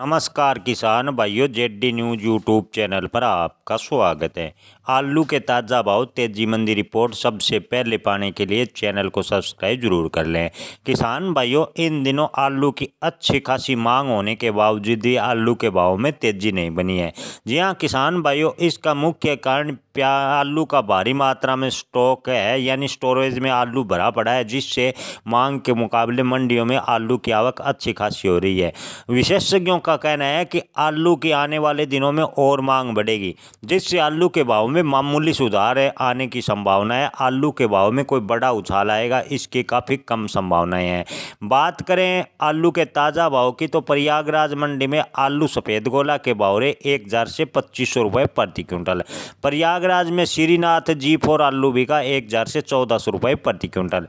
नमस्कार किसान भाइयों जेडी न्यूज़ यूट्यूब चैनल पर आपका स्वागत है आलू के ताज़ा भाव तेजी मंदी रिपोर्ट सबसे पहले पाने के लिए चैनल को सब्सक्राइब जरूर कर लें किसान भाइयों इन दिनों आलू की अच्छी खासी मांग होने के बावजूद भी आलू के भाव में तेज़ी नहीं बनी है जी हाँ किसान भाइयों इसका मुख्य कारण प्या आलू का भारी मात्रा में स्टॉक है यानी स्टोरेज में आलू भरा पड़ा है जिससे मांग के मुकाबले मंडियों में आलू की आवक अच्छी खासी हो रही है विशेषज्ञों का कहना है कि आलू की आने वाले दिनों में और मांग बढ़ेगी जिससे आलू के भाव में मामूली सुधार है आने की संभावना है आलू के भाव में कोई बड़ा उछाल आएगा इसकी काफ़ी कम संभावनाएं हैं बात करें आलू के ताज़ा भाव की तो प्रयागराज मंडी में आलू सफ़ेद गोला के भाव रहे एक हज़ार से पच्चीस सौ रुपये प्रति क्विंटल प्रयाग प्रयागराज में श्रीनाथ जी फोर आलू भी का एक हज़ार से चौदह सौ रुपये प्रति क्विंटल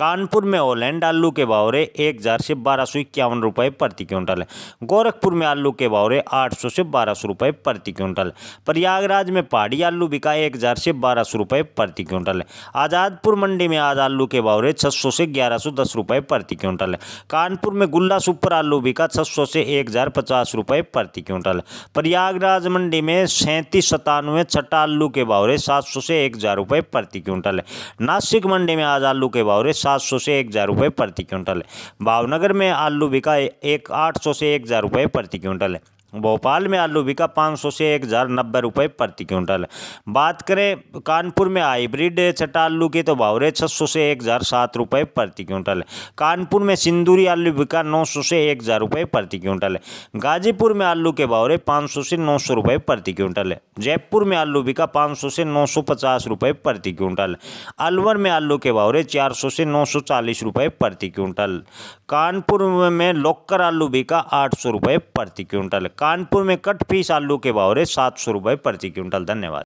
कानपुर में ऑल एंड आलू के बावरे एक हज़ार से बारह सौ इक्यावन रुपये प्रति क्विंटल है गोरखपुर में आलू के बावरे आठ सौ से बारह सौ रुपये प्रति क्विंटल प्रयागराज में पहाड़ी आलू बिका एक हज़ार से बारह सौ रुपये प्रति क्विंटल है आज़ादपुर मंडी में आज आलू के बावरे छः सौ से ग्यारह सौ दस रुपये प्रति क्विंटल है कानपुर में गुल्ला सुपर आलू बिका छः सौ से एक हज़ार पचास रुपये प्रति क्विंटल प्रयागराज मंडी में सैंतीस सतानवे छठा आलू के बावरे सात सौ से एक हज़ार रुपये प्रति क्विंटल है नासिक मंडी में आज आलू के बावरे सात सौ से एक हज़ार रुपये प्रति क्विंटल है भावनगर में आलू बिका एक आठ सौ से एक हज़ार रुपये प्रति क्विंटल है भोपाल में आलू बिका पाँच सौ से एक हज़ार नब्बे रुपये प्रति क्विंटल बात करें कानपुर में हाइब्रिड चटा आलू के तो भावरे छः सौ से एक हज़ार सात रुपये प्रति क्विंटल कानपुर में सिंदूरी आलू बिका नौ सौ से एक हज़ार रुपये प्रति क्विंटल गाजीपुर में आलू के भावरे पाँच सौ से नौ सौ रुपये प्रति क्विंटल जयपुर में आलू बिका पाँच सौ से नौ सौ पचास रुपये प्रति क्विंटल अलवर में आलू के भावरे चार सौ से नौ सौ चालीस रुपये प्रति क्विंटल कानपुर में लोकर आलू बिका आठ सौ रुपये प्रति क्विंटल कानपुर में कट पीस आलू के भाव रहे सात सौ रुपये प्रति क्विंटल धन्यवाद